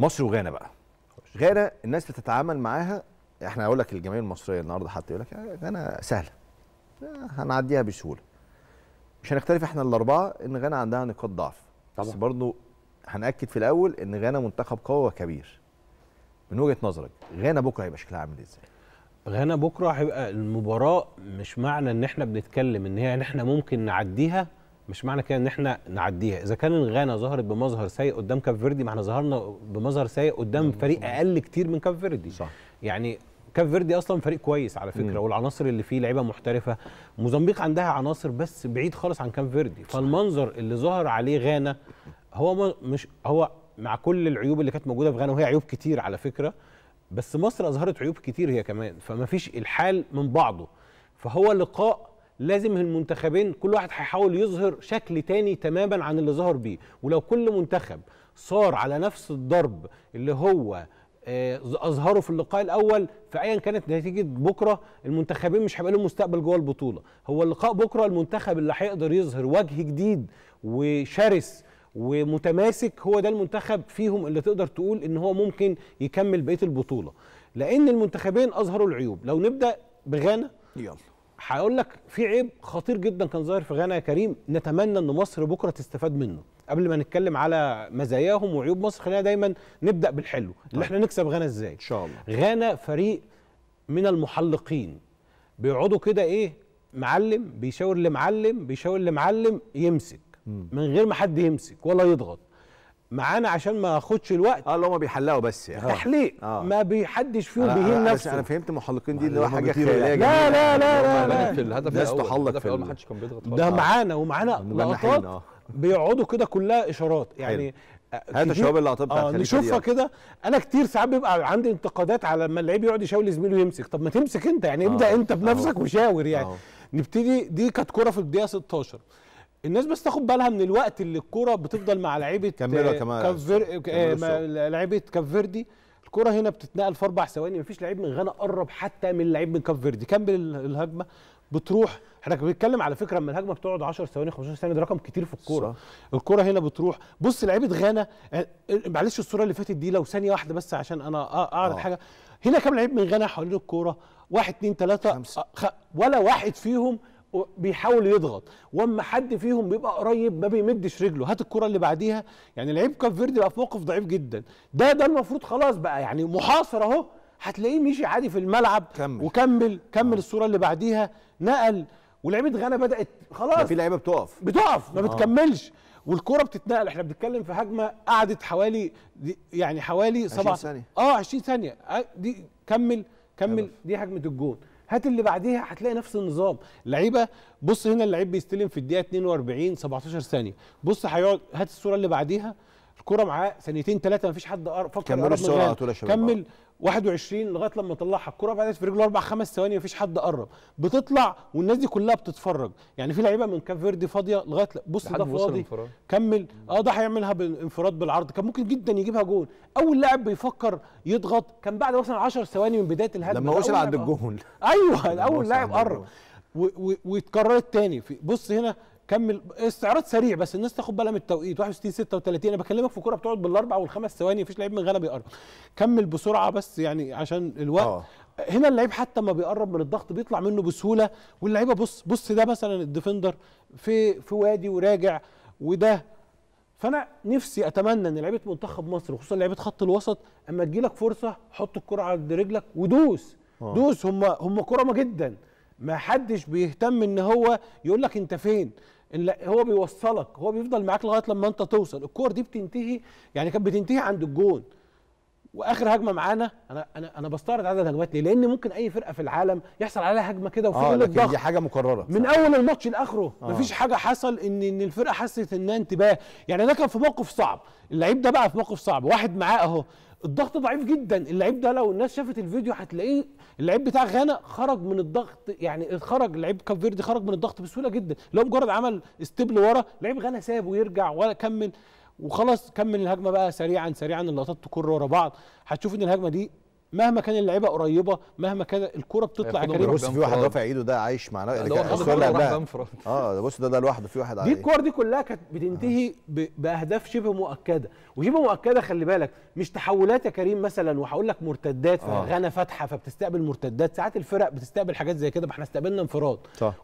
مصر وغانا بقى غانا الناس بتتعامل معاها احنا هقول لك الجماهير المصريه النهارده حتى يقول لك غانا سهله هنعديها بسهوله مش هنختلف احنا الاربعه ان غانا عندها نقاط ضعف طبعا بس برضه هناكد في الاول ان غانا منتخب قوي وكبير من وجهه نظرك غانا بكره هيبقى شكلها عامل ازاي غانا بكره هيبقى المباراه مش معنى ان احنا بنتكلم ان هي ان احنا ممكن نعديها مش معنى كده ان احنا نعديها اذا كان غانا ظهرت بمظهر سيء قدام كاب فيردي ما احنا ظهرنا بمظهر سيء قدام فريق اقل كتير من كاب فيردي صح يعني كاب فيردي اصلا فريق كويس على فكره مم. والعناصر اللي فيه لعيبه محترفه موزمبيق عندها عناصر بس بعيد خالص عن كاب فيردي فالمنظر اللي ظهر عليه غانا هو مش هو مع كل العيوب اللي كانت موجوده في غانا وهي عيوب كتير على فكره بس مصر اظهرت عيوب كتير هي كمان فما فيش الحال من بعضه فهو لقاء لازم المنتخبين كل واحد هيحاول يظهر شكل تاني تماما عن اللي ظهر بيه ولو كل منتخب صار على نفس الضرب اللي هو آه، اظهره في اللقاء الاول فايا كانت نتيجه بكره المنتخبين مش هيبقى لهم مستقبل جوه البطوله هو اللقاء بكره المنتخب اللي هيقدر يظهر وجه جديد وشرس ومتماسك هو ده المنتخب فيهم اللي تقدر تقول ان هو ممكن يكمل بقيه البطوله لان المنتخبين اظهروا العيوب لو نبدا بغانا يلا هقول لك في عيب خطير جدا كان ظاهر في غانا يا كريم نتمنى ان مصر بكره تستفاد منه قبل ما نتكلم على مزاياهم وعيوب مصر خلينا دايما نبدا بالحلو اللي طيب. احنا نكسب غانا ازاي ان شاء الله غانا فريق من المحلقين بيقعدوا كده ايه معلم بيشاور لمعلم بيشاور لمعلم يمسك من غير ما حد يمسك ولا يضغط معانا عشان ما اخدش الوقت اه اللي هم بيحلقوا بس يعني اه. تحليق آه. ما بيحدش فيهم بيهين نفسه انا فهمت محلقين دي اللي هو حاجه خياليه لا لا لا لا لا لا الهدف لا تحلق في ما حدش كان بيضغط ده معانا ومعانا لقطات اه. بيقعدوا كده كلها اشارات يعني آه، هات لا اللقطات بتاعت آه نشوفها كده انا كتير ساعات بيبقى عندي انتقادات على لا اللعيب يقعد يشاور لا لا طب ما تمسك انت يعني ابدا انت بنفسك وشاور يعني نبتدي دي كانت كوره في الدقيقه 16 الناس بس تاخد بالها من الوقت اللي الكرة بتفضل مع لعيبه كفر... آه، آه، لعيبه كفيردي الكرة هنا بتتنقل في اربع ثواني مفيش لعيب من غانا قرب حتى من لعيب من كفيردي كمل الهجمه بتروح احنا بنتكلم على فكره اما الهجمه بتقعد 10 ثواني 15 ثانيه ده رقم كتير في الكوره الكوره هنا بتروح بص لعيبه غانا آه، معلش الصوره اللي فاتت دي لو ثانيه واحده بس عشان انا اعرض حاجه هنا كام لعيب من غانا حوالين الكوره واحد اتنين تلاته خ... ولا واحد فيهم بيحاول يضغط واما حد فيهم بيبقى قريب ما بيمدش رجله هات الكره اللي بعديها يعني لعيب كاب فيردي بقى في موقف ضعيف جدا ده ده المفروض خلاص بقى يعني محاصر اهو هتلاقيه مشي عادي في الملعب كمل وكمل كمل آه. الصوره اللي بعديها نقل ولعيبه غانا بدات خلاص في لعيبه بتقف بتقف ما آه. بتكملش والكره بتتنقل احنا بنتكلم في هجمه قعدت حوالي يعني حوالي 20 ثانيه اه 20 ثانيه آه، دي كمل كمل دي هجمه الجون هات اللي بعديها هتلاقي نفس النظام لعيبه بص هنا اللعيب بيستلم في الدقيقه 42 17 ثانيه بص هيقعد هات الصوره اللي بعديها الكوره معاه ثانيتين ثلاثه مفيش حد فكر كملوا السرعه على طول يا شباب كمل 21 لغايه لما طلعها الكوره بعدت في رجله اربع خمس ثواني مفيش حد قرب بتطلع والناس دي كلها بتتفرج يعني في لعيبه من كاب فيردي فاضيه لغايه بص ده فاضي كمل اه ده هيعملها بالانفراد بالعرض كان ممكن جدا يجيبها جون اول لاعب بيفكر يضغط كان بعد مثلا 10 ثواني من بدايه الهدف لما وصل عند الجون آه، ايوه اول لاعب قرب واتكررت تاني بص هنا كمل استعراض سريع بس الناس تاخد بالها من التوقيت 61 36 انا بكلمك في كوره بتقعد بالاربع والخمس ثواني مفيش لعيب من غانا بيقرب كمل بسرعه بس يعني عشان الوقت أوه. هنا اللعيب حتى ما بيقرب من الضغط بيطلع منه بسهوله واللعيبه بص بص ده مثلا الديفندر في في وادي وراجع وده فانا نفسي اتمنى ان لعيبه منتخب مصر وخصوصا لعيبه خط الوسط اما تجيلك فرصه حط الكره على رجلك ودوس أوه. دوس هم هم كرمه جدا ما حدش بيهتم ان هو يقول لك انت فين هو بيوصلك هو بيفضل معاك لغايه لما انت توصل الكور دي بتنتهي يعني كانت بتنتهي عند الجون واخر هجمه معانا انا انا انا بستعرض عدد هجمات ليه؟ لان ممكن اي فرقه في العالم يحصل عليها هجمه كده وفي قله اه دي حاجه مكرره من صح. اول الماتش لاخره آه. مفيش حاجه حصل ان ان الفرقه حست انها انتباه يعني ده كان في موقف صعب اللعيب ده بقى في موقف صعب واحد معاه اهو الضغط ضعيف جدا اللعيب ده لو الناس شافت الفيديو هتلاقيه اللعيب بتاع غانا خرج من الضغط يعني خرج لعيب كاب فيردي خرج من الضغط بسهوله جدا لو مجرد عمل ستيب لورا لعيب غانا سابه يرجع ولا كمل وخلاص كمل الهجمه بقى سريعا سريعا اللقطات تكر ورا بعض هتشوف ان الهجمه دي مهما كان اللعيبه قريبه مهما كان الكره بتطلع كريم بص في واحد رافع ايده ده عايش مع اه بص ده ده لوحده في واحد دي الكور دي كلها كانت بتنتهي باهداف شبه مؤكده وشبه مؤكده خلي بالك مش تحولات يا كريم مثلا وهقول لك مرتدات فغانا اه. فاتحه فبتستقبل مرتدات ساعات الفرق بتستقبل حاجات زي كده ما احنا استقبلنا انفراد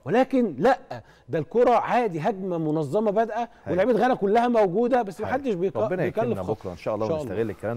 ولكن لا ده الكره عادي هجمه منظمه بادئه ولعيبه غانا كلها موجوده بس ما حدش بيكلف ربنا يكرمنا بكره ان شاء الله ونستغل الكلام ده